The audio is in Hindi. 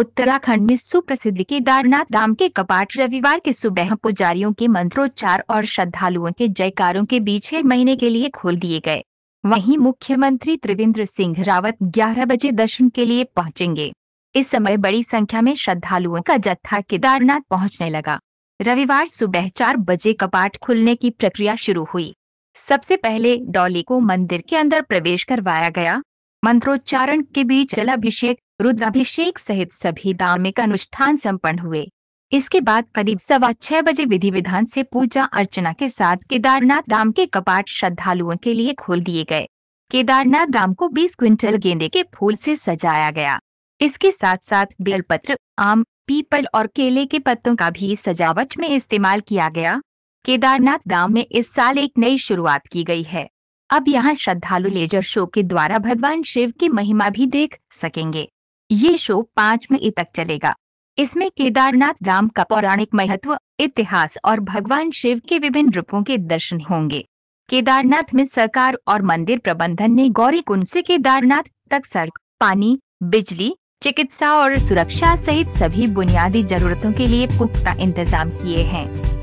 उत्तराखंड में सुप्रसिद्ध केदारनाथ धाम के कपाट रविवार के सुबह पुजारियों के मंत्रोच्चार और श्रद्धालुओं के जयकारों के बीच एक महीने के लिए खोल दिए गए वहीं मुख्यमंत्री त्रिवेंद्र सिंह रावत 11 बजे दर्शन के लिए पहुंचेंगे इस समय बड़ी संख्या में श्रद्धालुओं का जत्था केदारनाथ पहुंचने लगा रविवार सुबह चार बजे कपाट खुलने की प्रक्रिया शुरू हुई सबसे पहले डॉली को मंदिर के अंदर प्रवेश करवाया गया मंत्रोच्चारण के बीच जलाभिषेक रुद्राभिषेक सहित सभी धार्मिक अनुष्ठान संपन्न हुए इसके बाद करीब सवा छह बजे विधि विधान से पूजा अर्चना के साथ केदारनाथ धाम के कपाट श्रद्धालुओं के लिए खोल दिए गए केदारनाथ धाम को 20 क्विंटल गेंदे के फूल से सजाया गया इसके साथ साथ बेलपत्र आम पीपल और केले के पत्तों का भी सजावट में इस्तेमाल किया गया केदारनाथ धाम में इस साल एक नई शुरुआत की गई है अब यहाँ श्रद्धालु लेजर शो के द्वारा भगवान शिव की महिमा भी देख सकेंगे ये शो पांच मई तक चलेगा इसमें केदारनाथ धाम का पौराणिक महत्व इतिहास और भगवान शिव के विभिन्न रूपों के दर्शन होंगे केदारनाथ में सरकार और मंदिर प्रबंधन ने गौरी कुंड से केदारनाथ तक सड़क पानी बिजली चिकित्सा और सुरक्षा सहित सभी बुनियादी जरूरतों के लिए पुख्ता इंतजाम किए हैं